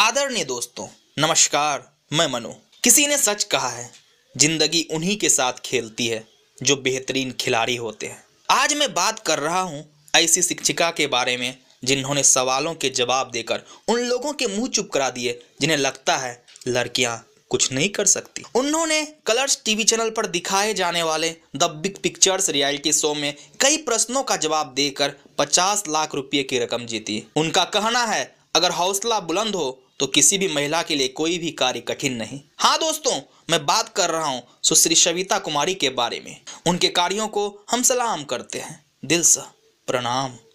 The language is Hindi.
आदरणीय दोस्तों नमस्कार मैं मनु किसी ने सच कहा है जिंदगी उन्हीं के साथ खेलती है जो बेहतरीन खिलाड़ी होते हैं आज मैं बात कर रहा हूं ऐसी शिक्षिका के बारे में जिन्होंने सवालों के जवाब देकर उन लोगों के मुंह चुप करा दिए जिन्हें लगता है लड़कियां कुछ नहीं कर सकती उन्होंने कलर्स टीवी चैनल पर दिखाए जाने वाले the big pictures reality show में कई प्रश्नों का जवाब देकर 50 लाख रुपए की रकम जीती उनका कहना है अगर हौसला बुलंद हो तो किसी भी महिला के लिए कोई भी कार्य कठिन नहीं हाँ दोस्तों मैं बात कर रहा हूँ सुश्री सविता कुमारी के बारे में उनके कार्यों को हम सलाम करते हैं दिल से प्रणाम